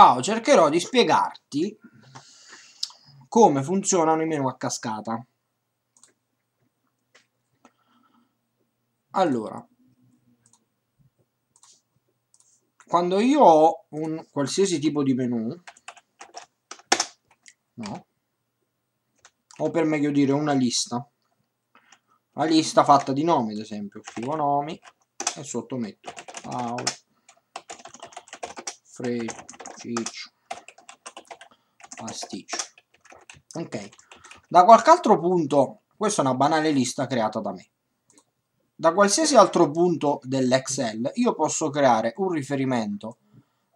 Ciao, cercherò di spiegarti come funzionano i menu a cascata. Allora, quando io ho un qualsiasi tipo di menu, no, o per meglio dire una lista, una lista fatta di nomi, ad esempio, scrivo nomi e sotto metto Paolo, Fred, pasticcio pasticcio ok da qualche altro punto questa è una banale lista creata da me da qualsiasi altro punto dell'Excel io posso creare un riferimento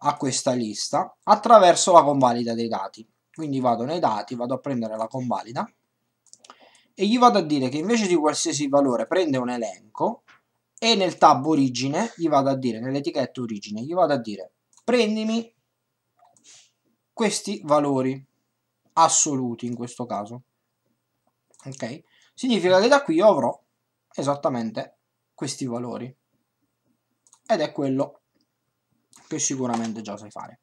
a questa lista attraverso la convalida dei dati quindi vado nei dati, vado a prendere la convalida e gli vado a dire che invece di qualsiasi valore prende un elenco e nel tab origine gli vado a dire, nell'etichetta origine, gli vado a dire prendimi questi valori assoluti in questo caso. Ok? Significa che da qui avrò esattamente questi valori. Ed è quello che sicuramente già sai fare.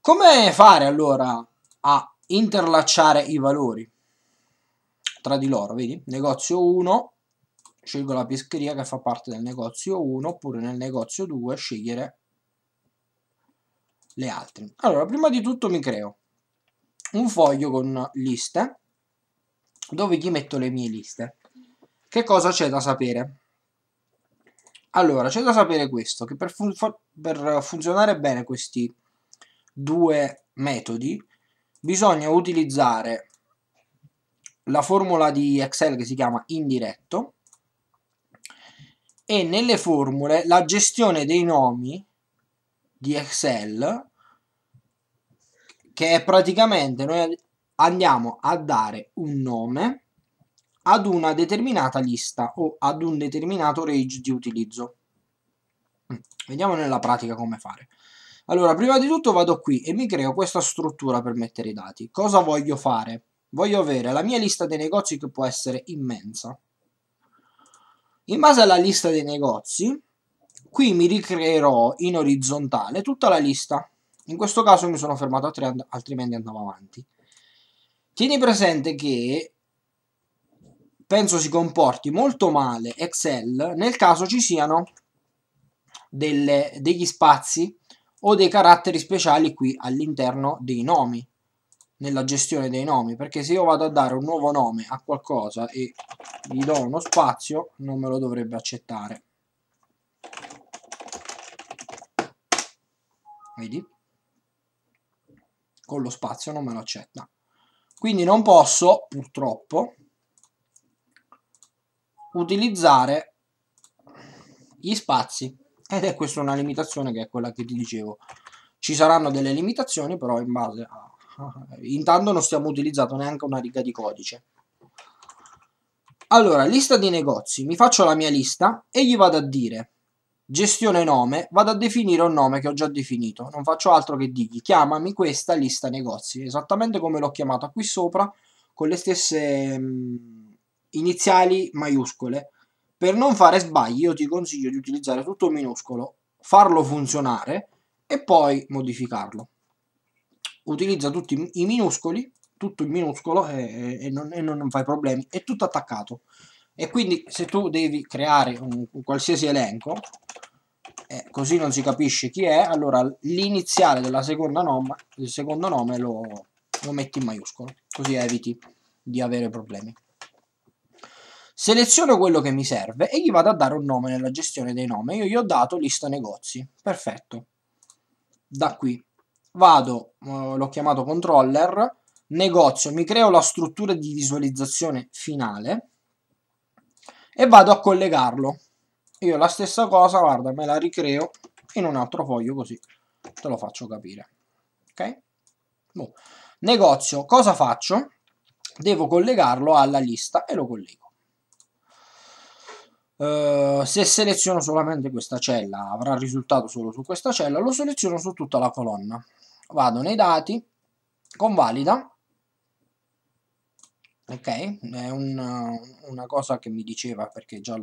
Come fare allora a interlacciare i valori tra di loro? Vedi? Negozio 1, scelgo la pescheria che fa parte del negozio 1, oppure nel negozio 2 scegliere le altre. Allora, prima di tutto mi creo un foglio con liste dove gli metto le mie liste. Che cosa c'è da sapere? Allora, c'è da sapere questo, che per, fun per funzionare bene questi due metodi bisogna utilizzare la formula di Excel che si chiama indiretto e nelle formule la gestione dei nomi di Excel che praticamente noi andiamo a dare un nome ad una determinata lista o ad un determinato range di utilizzo. Vediamo nella pratica come fare. Allora, prima di tutto vado qui e mi creo questa struttura per mettere i dati. Cosa voglio fare? Voglio avere la mia lista dei negozi che può essere immensa. In base alla lista dei negozi, Qui mi ricreerò in orizzontale tutta la lista. In questo caso mi sono fermato a 3, altrimenti andavo avanti. Tieni presente che penso si comporti molto male Excel nel caso ci siano delle, degli spazi o dei caratteri speciali qui all'interno dei nomi, nella gestione dei nomi, perché se io vado a dare un nuovo nome a qualcosa e gli do uno spazio, non me lo dovrebbe accettare. vedi? Con lo spazio non me lo accetta. Quindi non posso, purtroppo, utilizzare gli spazi. Ed è questa una limitazione che è quella che ti dicevo. Ci saranno delle limitazioni, però in base a... Intanto non stiamo utilizzando neanche una riga di codice. Allora, lista di negozi. Mi faccio la mia lista e gli vado a dire gestione nome, vado a definire un nome che ho già definito, non faccio altro che dirgli chiamami questa lista negozi, esattamente come l'ho chiamata qui sopra, con le stesse mh, mm, iniziali maiuscole. Per non fare sbagli io ti consiglio di utilizzare tutto minuscolo, farlo funzionare e poi modificarlo. Utilizza tutti i minuscoli, tutto in minuscolo e, e, non, e non fai problemi, è tutto attaccato. E quindi se tu devi creare un, un qualsiasi elenco, eh, così non si capisce chi è, allora l'iniziale della seconda nome, del secondo nome lo, lo metti in maiuscolo, così eviti di avere problemi. Seleziono quello che mi serve e gli vado a dare un nome nella gestione dei nomi. Io gli ho dato lista negozi, perfetto. Da qui vado, eh, l'ho chiamato controller, negozio, mi creo la struttura di visualizzazione finale e vado a collegarlo io la stessa cosa, guarda, me la ricreo in un altro foglio così te lo faccio capire. Ok? Boh. Negozio, cosa faccio? Devo collegarlo alla lista e lo collego. Uh, se seleziono solamente questa cella, avrà risultato solo su questa cella, lo seleziono su tutta la colonna. Vado nei dati, convalida, ok? È un, una cosa che mi diceva perché già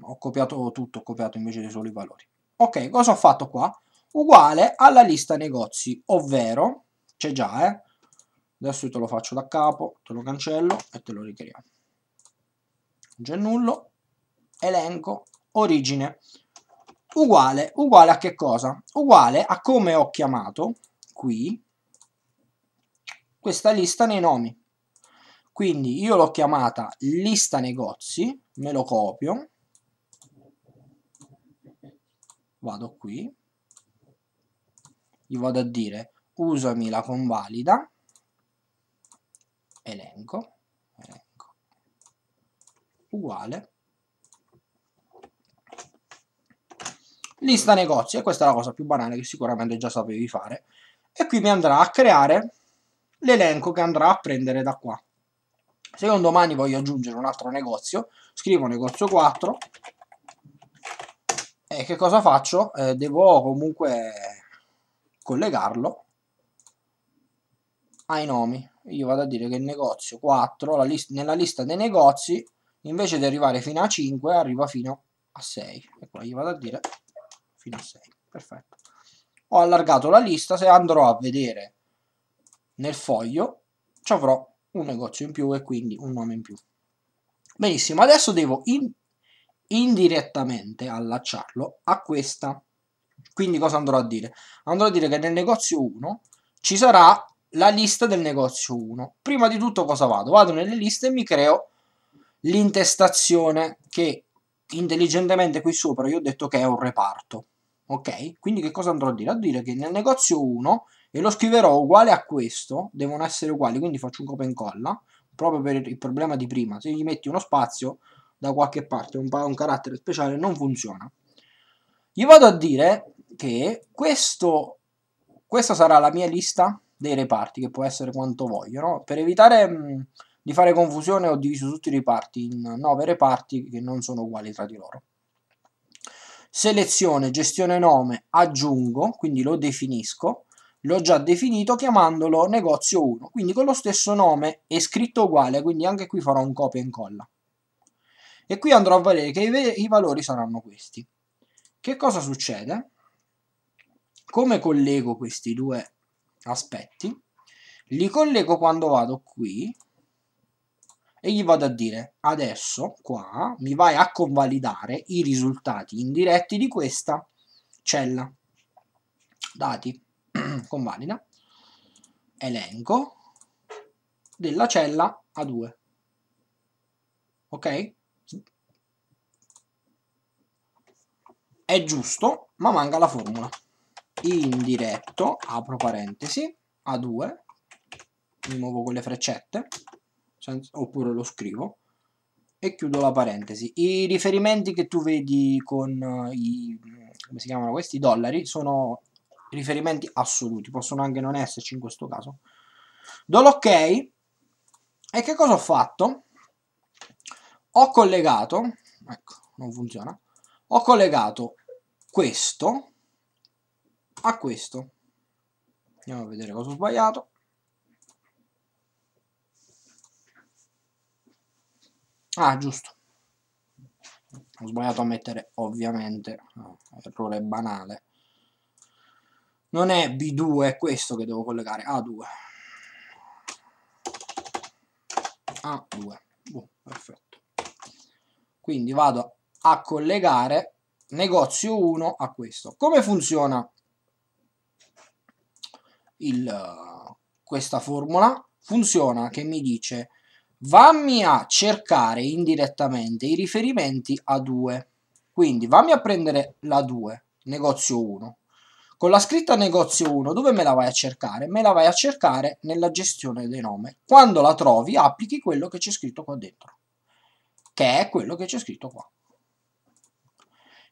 ho copiato tutto, ho copiato invece solo i valori. Ok, cosa ho fatto qua? Uguale alla lista negozi, ovvero, c'è già, eh? Adesso te lo faccio da capo, te lo cancello e te lo ricreiamo. Gennullo, elenco, origine. Uguale, uguale a che cosa? Uguale a come ho chiamato qui questa lista nei nomi. Quindi io l'ho chiamata lista negozi, me lo copio, vado qui, gli vado a dire usami la convalida, elenco, elenco uguale lista negozi e questa è la cosa più banale che sicuramente già sapevi fare e qui mi andrà a creare l'elenco che andrà a prendere da qua se io un domani voglio aggiungere un altro negozio, scrivo negozio 4 e che cosa faccio? Eh, devo comunque collegarlo ai nomi. Io vado a dire che il negozio 4, list nella lista dei negozi, invece di arrivare fino a 5, arriva fino a 6. E poi gli vado a dire fino a 6. Perfetto. Ho allargato la lista, se andrò a vedere nel foglio, ci avrò un negozio in più e quindi un nome in più. Benissimo, adesso devo in, indirettamente allacciarlo a questa. Quindi cosa andrò a dire? Andrò a dire che nel negozio 1 ci sarà la lista del negozio 1. Prima di tutto cosa vado? Vado nelle liste e mi creo l'intestazione che intelligentemente qui sopra io ho detto che è un reparto. Ok? Quindi che cosa andrò a dire? A dire che nel negozio 1 e lo scriverò uguale a questo, devono essere uguali, quindi faccio un copia e incolla, proprio per il problema di prima, se gli metti uno spazio da qualche parte, un, un carattere speciale, non funziona. Gli vado a dire che questo, questa sarà la mia lista dei reparti, che può essere quanto voglio, no? per evitare mh, di fare confusione ho diviso tutti i reparti in 9 reparti che non sono uguali tra di loro selezione gestione nome aggiungo quindi lo definisco l'ho già definito chiamandolo negozio 1, quindi con lo stesso nome è scritto uguale, quindi anche qui farò un copia e incolla. E qui andrò a vedere che i, i valori saranno questi. Che cosa succede? Come collego questi due aspetti? Li collego quando vado qui e gli vado a dire adesso qua mi vai a convalidare i risultati indiretti di questa cella dati convalida elenco della cella A2. Ok? È giusto, ma manca la formula. Indiretto, apro parentesi, A2, mi muovo con le freccette, oppure lo scrivo, e chiudo la parentesi. I riferimenti che tu vedi con eh, i, come si chiamano questi, dollari, sono riferimenti assoluti, possono anche non esserci in questo caso. Do l'ok e che cosa ho fatto? Ho collegato, ecco, non funziona, ho collegato questo a questo. Andiamo a vedere cosa ho sbagliato. Ah, giusto. Ho sbagliato a mettere ovviamente, no, errore banale, non è B2, è questo che devo collegare, A2. A2. Oh, perfetto. Quindi vado a collegare negozio 1 a questo. Come funziona il, questa formula? Funziona che mi dice vammi a cercare indirettamente i riferimenti a 2. Quindi vammi a prendere la 2, negozio 1, con la scritta negozio 1 dove me la vai a cercare? Me la vai a cercare nella gestione dei nomi Quando la trovi applichi quello che c'è scritto qua dentro, che è quello che c'è scritto qua.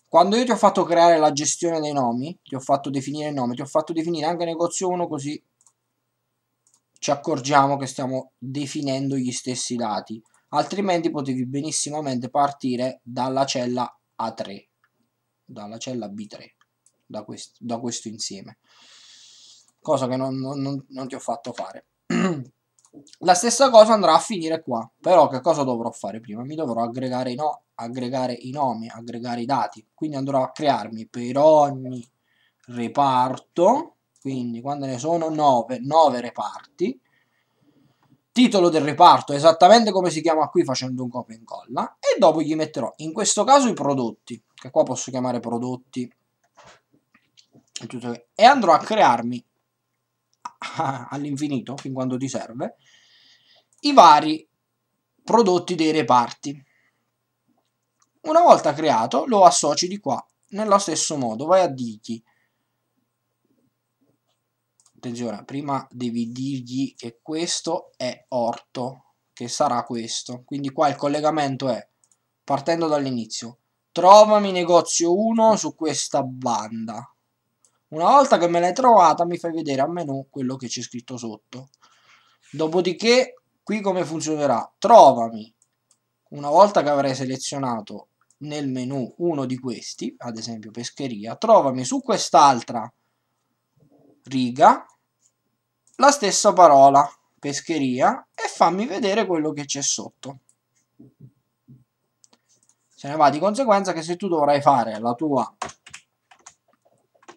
Quando io ti ho fatto creare la gestione dei nomi, ti ho fatto definire il nome, ti ho fatto definire anche negozio 1 così ci accorgiamo che stiamo definendo gli stessi dati. Altrimenti potevi benissimamente partire dalla cella A3, dalla cella B3 da, quest da questo insieme, cosa che non, non, non ti ho fatto fare. La stessa cosa andrà a finire qua, però che cosa dovrò fare prima? Mi dovrò aggregare i, no aggregare i nomi, aggregare i dati, quindi andrò a crearmi per ogni reparto, quindi quando ne sono 9, 9 reparti, titolo del reparto esattamente come si chiama qui facendo un copia e incolla e dopo gli metterò in questo caso i prodotti, che qua posso chiamare prodotti e andrò a crearmi all'infinito, fin quando ti serve, i vari prodotti dei reparti. Una volta creato lo associ di qua, nello stesso modo vai a dirgli attenzione, prima devi dirgli che questo è orto, che sarà questo. Quindi qua il collegamento è, partendo dall'inizio, trovami negozio 1 su questa banda. Una volta che me l'hai trovata mi fai vedere a menu quello che c'è scritto sotto. Dopodiché qui come funzionerà? Trovami, una volta che avrai selezionato nel menu uno di questi, ad esempio pescheria, trovami su quest'altra riga la stessa parola pescheria e fammi vedere quello che c'è sotto. Se ne va di conseguenza che se tu dovrai fare la tua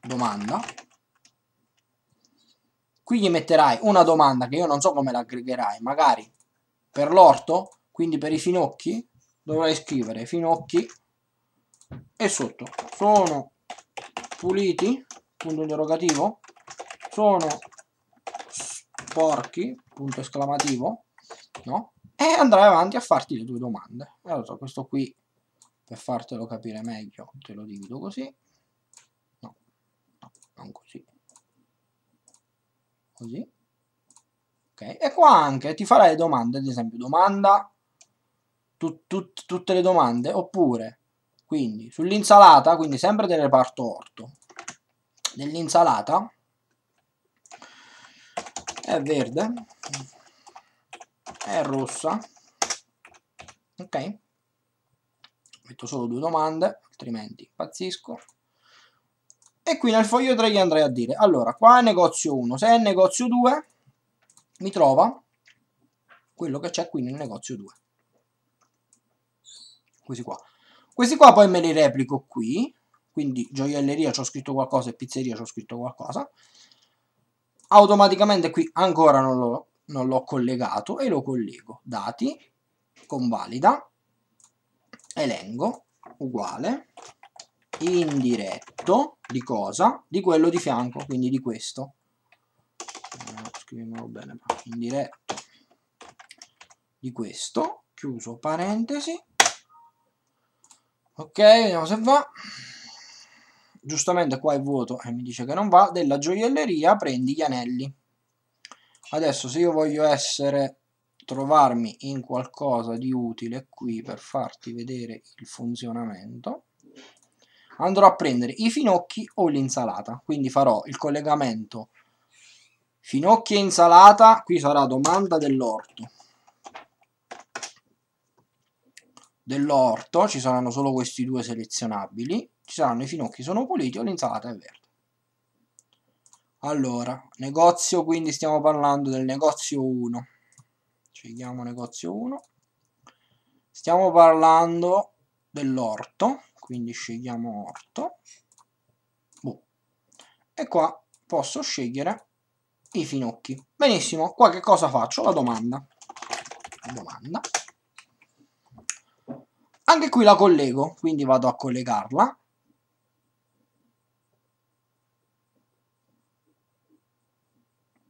domanda. Qui gli metterai una domanda che io non so come l'aggregherai, magari per l'orto, quindi per i finocchi, dovrai scrivere finocchi e sotto sono puliti, punto interrogativo, sono sporchi, punto esclamativo, no? E andrai avanti a farti le tue domande. Allora, questo qui, per fartelo capire meglio, te lo divido così non così, così, ok, e qua anche ti farai domande, ad esempio domanda, tut, tut, tutte le domande, oppure, quindi, sull'insalata, quindi sempre del reparto orto, dell'insalata, è verde, è rossa, ok, metto solo due domande, altrimenti impazzisco. E qui nel foglio 3 gli andrei a dire, allora, qua è negozio 1, se è negozio 2 mi trova quello che c'è qui nel negozio 2. Questi qua. Questi qua poi me li replico qui, quindi gioielleria ci ho scritto qualcosa e pizzeria ci ho scritto qualcosa. Automaticamente qui ancora non l'ho collegato e lo collego. Dati, convalida, elenco, uguale, indiretto di cosa? Di quello di fianco, quindi di questo. Eh, Scriviamolo bene, indiretto di questo, chiuso parentesi. Ok, vediamo se va. Giustamente qua è vuoto e mi dice che non va. Della gioielleria prendi gli anelli. Adesso se io voglio essere trovarmi in qualcosa di utile qui per farti vedere il funzionamento andrò a prendere i finocchi o l'insalata. Quindi farò il collegamento finocchi e insalata, qui sarà domanda dell'orto. Dell'orto ci saranno solo questi due selezionabili, ci saranno i finocchi sono puliti o l'insalata è verde. Allora, negozio, quindi stiamo parlando del negozio 1. Ci negozio 1. Stiamo parlando dell'orto, quindi scegliamo orto boh. e qua posso scegliere i finocchi benissimo qua che cosa faccio la domanda la domanda anche qui la collego quindi vado a collegarla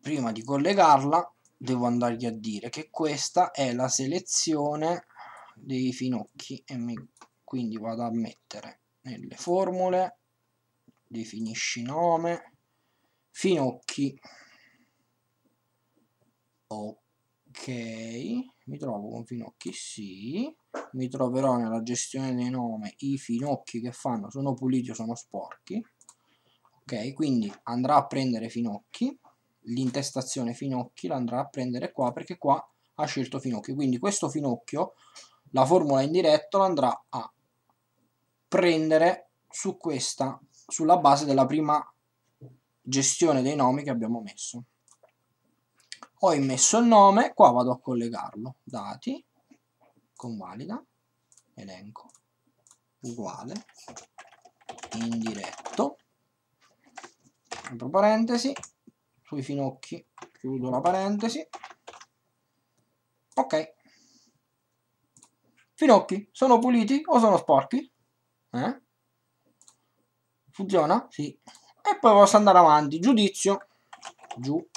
prima di collegarla devo andargli a dire che questa è la selezione dei finocchi e mi quindi vado a mettere nelle formule definisci nome finocchi ok mi trovo con finocchi sì mi troverò nella gestione dei nomi i finocchi che fanno sono puliti o sono sporchi ok quindi andrà a prendere finocchi l'intestazione finocchi l'andrà a prendere qua perché qua ha scelto finocchio quindi questo finocchio la formula indiretta diretto andrà a prendere su questa, sulla base della prima gestione dei nomi che abbiamo messo. Ho immesso il nome, qua vado a collegarlo, dati, convalida, elenco, uguale, indiretto diretto, apro parentesi, sui finocchi chiudo la parentesi, ok, finocchi sono puliti o sono sporchi? Eh? Funziona? Sì. E poi posso andare avanti. Giudizio. Giudizio.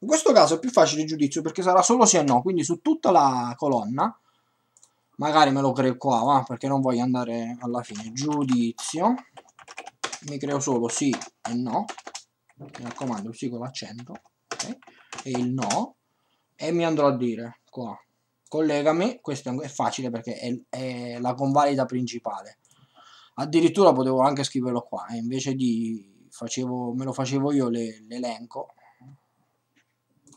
In questo caso è più facile il giudizio perché sarà solo sì e no. Quindi su tutta la colonna. Magari me lo creo qua, va, perché non voglio andare alla fine. Giudizio. Mi creo solo sì e no. Mi raccomando, sì con l'accento. Okay. E il no. E mi andrò a dire qua collegami, questo è facile perché è, è la convalida principale. Addirittura potevo anche scriverlo qua, e eh, invece di facevo, me lo facevo io l'elenco. Le,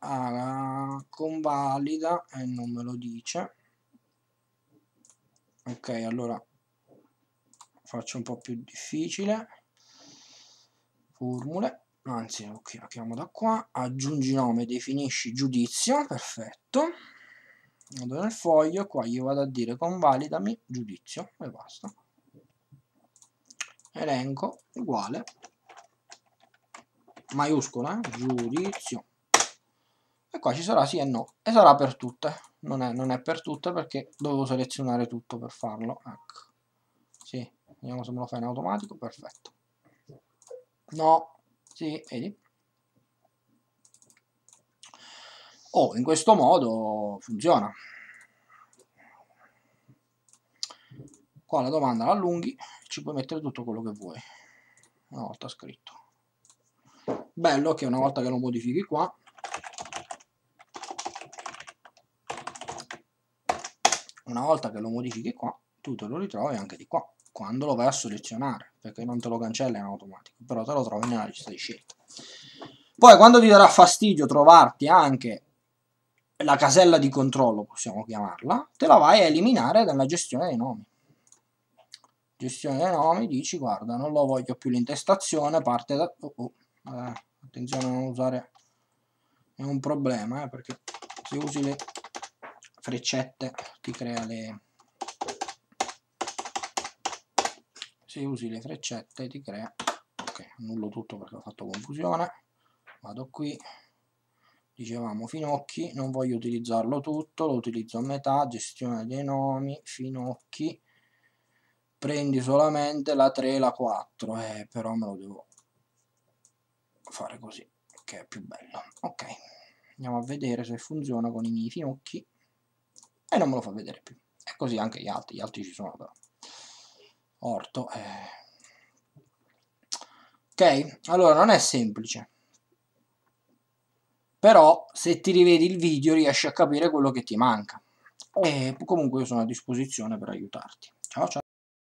ah, convalida e eh, non me lo dice. Ok, allora faccio un po' più difficile. Formule anzi lo chiamo da qua, aggiungi nome, definisci giudizio, perfetto, vado nel foglio, qua gli vado a dire convalidami giudizio e basta, elenco uguale, maiuscola, eh? giudizio, e qua ci sarà sì e no, e sarà per tutte, non è, non è per tutte perché dovevo selezionare tutto per farlo, ecco, sì, vediamo se me lo fa in automatico, perfetto, no, sì, vedi? Oh, in questo modo funziona. Qua la domanda la allunghi, ci puoi mettere tutto quello che vuoi. Una volta scritto. Bello che una volta che lo modifichi qua, una volta che lo modifichi qua, tu te lo ritrovi anche di qua quando lo vai a selezionare, perché non te lo cancella in automatico, però te lo trovi nella lista di scelta. Poi quando ti darà fastidio trovarti anche la casella di controllo, possiamo chiamarla, te la vai a eliminare dalla gestione dei nomi. Gestione dei nomi, dici guarda, non lo voglio più l'intestazione, parte da... Oh, oh, eh, attenzione a non usare... è un problema, eh, perché se usi le freccette ti crea le se usi le freccette ti crea ok annullo tutto perché ho fatto confusione vado qui dicevamo finocchi non voglio utilizzarlo tutto lo utilizzo a metà gestione dei nomi finocchi prendi solamente la 3 e la 4 eh, però me lo devo fare così che è più bello ok andiamo a vedere se funziona con i miei finocchi e non me lo fa vedere più e così anche gli altri gli altri ci sono però orto. Eh. Ok, allora non è semplice. Però se ti rivedi il video riesci a capire quello che ti manca. E comunque io sono a disposizione per aiutarti. Ciao ciao.